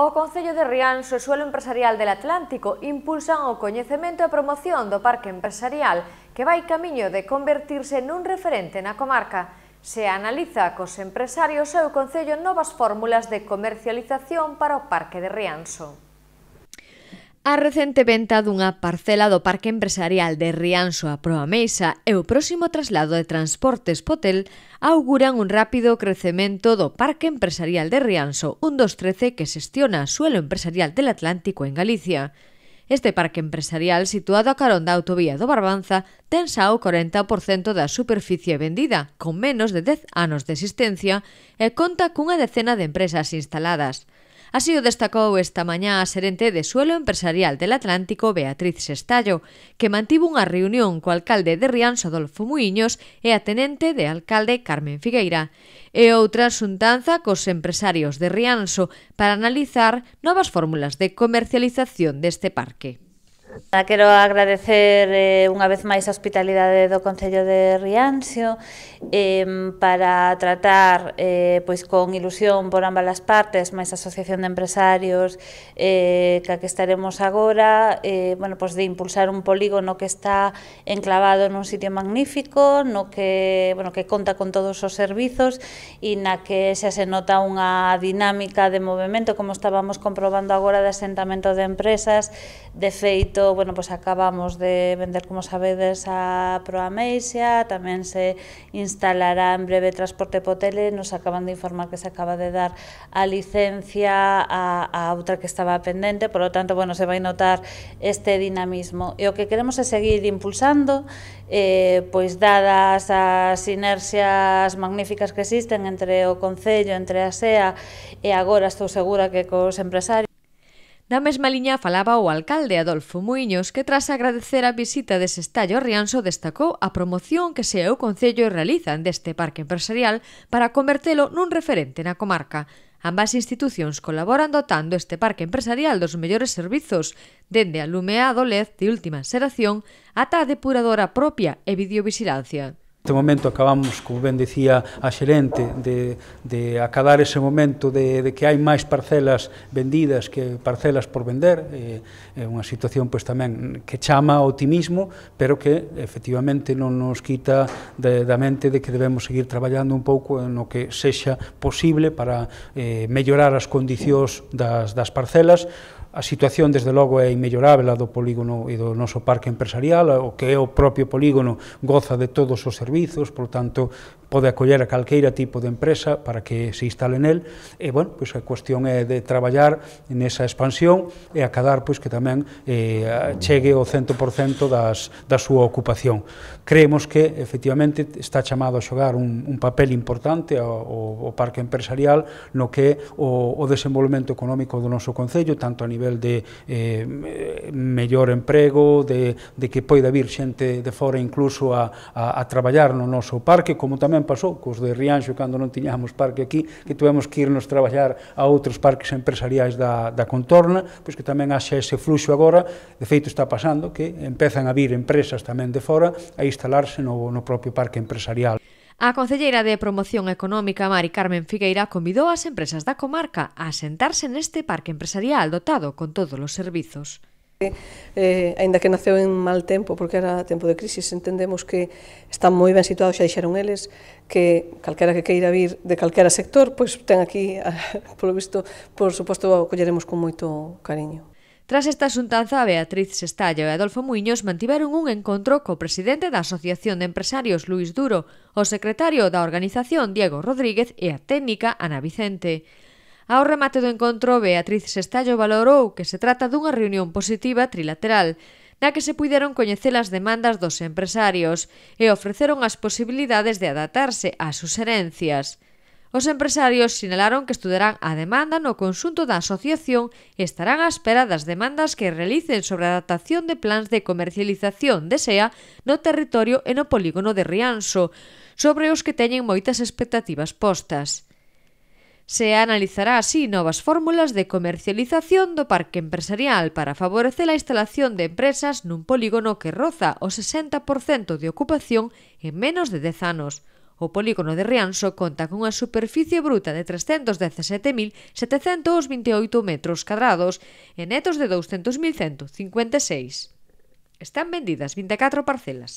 O Concello de Rianxo e Suelo Empresarial del Atlántico impulsan o coñecemento e promoción do parque empresarial que vai camiño de convertirse nun referente na comarca. Se analiza cos empresarios e o Concello novas fórmulas de comercialización para o Parque de Rianxo. A recente venta dunha parcela do Parque Empresarial de Rianxo a Proameixa e o próximo traslado de Transportes Potel auguran un rápido crecemento do Parque Empresarial de Rianxo, un dos 13 que xestiona suelo empresarial del Atlántico en Galicia. Este parque empresarial, situado a carón da autovía do Barbanza, ten xa o 40% da superficie vendida, con menos de 10 anos de existencia, e conta cunha decena de empresas instaladas. Así o destacou esta mañá a xerente de suelo empresarial del Atlántico Beatriz Sestallo, que mantivo unha reunión co alcalde de Rianxo Adolfo Muiños e a tenente de alcalde Carmen Figueira, e outra xuntanza cos empresarios de Rianxo para analizar novas fórmulas de comercialización deste parque. Ah, quero agradecer eh, unha vez máis a hospitalidade do Concello de Rianxio eh, para tratar eh, pois con ilusión por ambas as partes, máis a Asociación de Empresarios eh, ca que estaremos agora, eh, bueno, pois de impulsar un polígono que está enclavado nun sitio magnífico, no que, bueno, que conta con todos os servizos e na que xa se nota unha dinámica de movimento, como estábamos comprobando agora de asentamento de empresas, de feito feito, bueno, pois acabamos de vender, como sabedes, a Proameixa, tamén se instalará en breve transporte potele, nos acaban de informar que se acaba de dar a licencia a, a outra que estaba pendente, por lo tanto, bueno, se vai notar este dinamismo. E o que queremos é seguir impulsando, eh, pois dadas as inercias magníficas que existen entre o Concello, entre a SEA, e agora estou segura que cos empresarios Na mesma liña falaba o alcalde Adolfo Muiños que tras agradecer a visita de Sestallo Rianso destacou a promoción que se o Concello realizan deste parque empresarial para convertelo nun referente na comarca. Ambas institucións colaboran dotando este parque empresarial dos mellores servizos, dende a lumeado LED de última xeración ata a depuradora propia e videovisilancia. Este momento acabamos, como ben decía a xerente, de, de acadar ese momento de, de que hai máis parcelas vendidas que parcelas por vender. Eh, é, eh, unha situación pois, tamén que chama ao optimismo, pero que efectivamente non nos quita de, da mente de que debemos seguir traballando un pouco no que sexa posible para eh, mellorar as condicións das, das parcelas, A situación, desde logo, é inmellorável a do polígono e do noso parque empresarial, o que é o propio polígono goza de todos os servizos, por tanto, pode acoller a calqueira tipo de empresa para que se instale nel, e, bueno, pois a cuestión é de traballar nesa expansión e acadar pois, que tamén eh, chegue o 100% das, da súa ocupación. Creemos que, efectivamente, está chamado a xogar un, un papel importante ao, ao parque empresarial no que o, o desenvolvemento económico do noso Concello, tanto a nivel nivel de eh, mellor emprego, de, de que poida vir xente de fora incluso a, a, a traballar no noso parque, como tamén pasou cos de Rianxo cando non tiñamos parque aquí, que tuvemos que irnos traballar a outros parques empresariais da, da contorna, pois que tamén haxe ese fluxo agora, de feito está pasando que empezan a vir empresas tamén de fora a instalarse no, no propio parque empresarial. A Concelleira de Promoción Económica Mari Carmen Figueira convidou as empresas da comarca a sentarse neste parque empresarial dotado con todos os servizos. Eh, eh ainda que naceu en mal tempo, porque era tempo de crisis, entendemos que están moi ben situados, xa dixeron eles, que calquera que queira vir de calquera sector, pois ten aquí, polo visto, por suposto, acolleremos con moito cariño. Tras esta xuntanza, Beatriz Sestallo e Adolfo Muiños mantiveron un encontro co presidente da Asociación de Empresarios Luis Duro, o secretario da organización Diego Rodríguez e a técnica Ana Vicente. Ao remate do encontro, Beatriz Sestallo valorou que se trata dunha reunión positiva trilateral, na que se puideron coñecer as demandas dos empresarios e ofreceron as posibilidades de adaptarse ás suxerencias. herencias. Os empresarios sinalaron que estudarán a demanda no conxunto da asociación e estarán á espera das demandas que realicen sobre a adaptación de plans de comercialización de SEA no territorio e no polígono de Rianxo, sobre os que teñen moitas expectativas postas. Se analizará así novas fórmulas de comercialización do parque empresarial para favorecer a instalación de empresas nun polígono que roza o 60% de ocupación en menos de 10 anos. O polígono de Rianxo conta cunha superficie bruta de 317.728 metros cadrados e netos de 200.156. Están vendidas 24 parcelas.